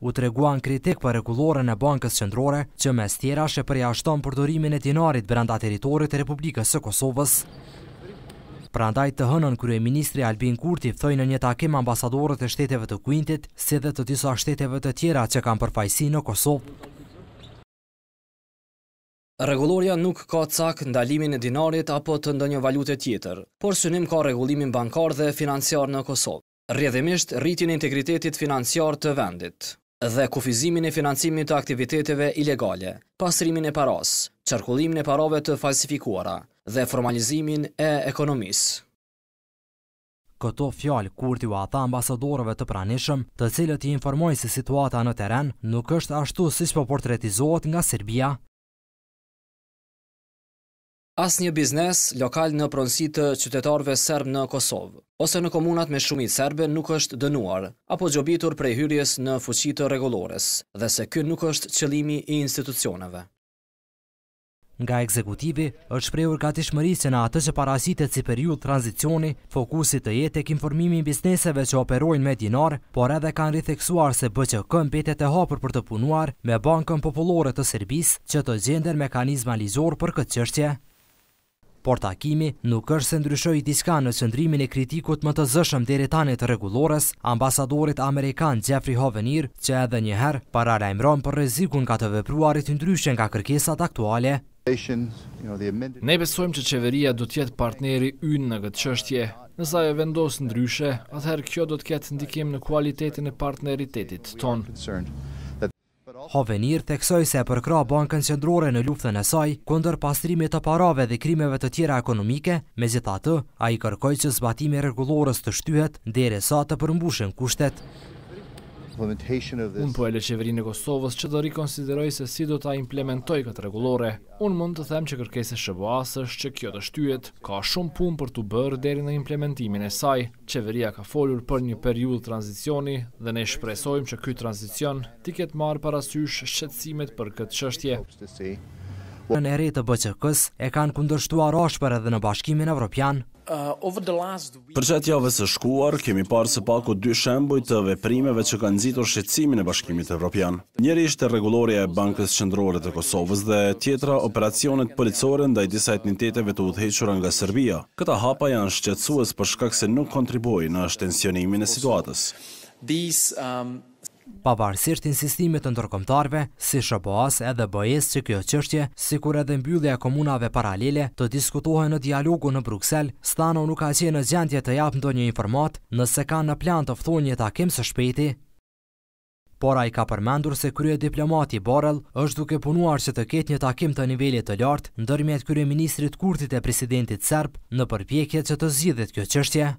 u treguan kritik për rregulloren e Bankës Qendrore, që mes tjera e përjashton përdorimin e dinarit brenda territorit të Republikës së Kosovës. Prandaj të hënën kryeministri Albin Kurti ftoi në një takim ambasadorët e shteteve të Kuintit, si dhe të disa shteteve të tjera që kanë përfaqësi në Kosovë. Rregulloria nuk ka cak ndalimin e dinarit apo të ndonjë valute tjetër, por synim ka rregullimin bankar dhe financiar në Kosovë. Rrjedhimisht rritin integritetit financiar të vendit dhe kufizimin e financimit të aktiviteteve ilegale, pasrimin e paras, qarkullimin e parove të falsifikuara dhe formalizimin e ekonomis. Këto fjalë kurti u ata ambasadorëve të pranishëm, të cilët i informoj se situata në teren nuk është ashtu si shpo portretizohet nga Serbia, Asë një biznes lokal në pronësi të qytetarve serb në Kosovë, ose në komunat me shumit serbe nuk është dënuar, apo gjobitur prej hyrjes në fuqitë regulores, dhe se kjo nuk është qëlimi i institucioneve. Nga ekzekutibi, është prejur ka të se në atë që parasitet si periud tranzicioni, fokusit të jetë e kë informimi i bisneseve që operojnë me dinar, por edhe kanë ritheksuar se bë që këm pete të hapër për të punuar me bankën populore të Serbis që të gjender mekanizma ligjor për këtë qështje por takimi nuk është se ndryshoj diska në qëndrimin e kritikut më të zëshëm dhe retanit regulores, ambasadorit Amerikan Jeffrey Hovenir, që edhe njëherë para lajmëron për rezikun ka të vepruarit ndryshen ka kërkesat aktuale. Ne besojmë që qeveria du tjetë partneri ynë në këtë qështje. Nësa e vendosë ndryshe, atëherë kjo do të ketë ndikim në kualitetin e partneritetit tonë. Hovenir teksoj se e përkra bankën qëndrore në luftën e saj, këndër pastrimit të parave dhe krimeve të tjera ekonomike, me zita të, a i kërkoj që zbatimi regulorës të shtyhet, dhere sa të përmbushen kushtet. Unë po e le qeverinë e Kosovës që do rikonsideroj se si do ta implementoj këtë regulore. Unë mund të them që kërkese shëboas është që kjo të shtyjet, ka shumë pun për të bërë deri në implementimin e saj. Qeveria ka folur për një periull tranzicioni dhe ne shpresojmë që këtë tranzicion ti ketë marë parasysh shqetsimet për këtë qështje. Në ere të bëqëkës e kanë kundërshtuar ashpër edhe në bashkimin evropian Uh, për qëtë javës së shkuar, kemi parë së pako dy shembuj të veprimeve që kanë zitur shqecimin e bashkimit e Europian. Njëri ishte regulorja e Bankës Qëndrore të Kosovës dhe tjetra operacionet policore nda i disa etniteteve të udhequra nga Serbia. Këta hapa janë shqecuës për shkak se nuk kontribuji në shtensionimin e situatës. Um, pavarësisht insistimit të ndërkomtarve, si Shëboas edhe Bëjes që kjo qështje, si kur edhe mbyllja komunave paralele të diskutohen në dialogu në Bruxelles, Stano nuk ka qenë në gjendje të japë ndo një informat nëse ka në plan të fëthu një takim së shpeti. Por a i ka përmendur se krye diplomati Borel është duke punuar që të ketë një takim të nivellit të lartë ndërmjet krye ministrit kurtit e presidentit Serb në përpjekjet që të zgjidhet kjo qështje.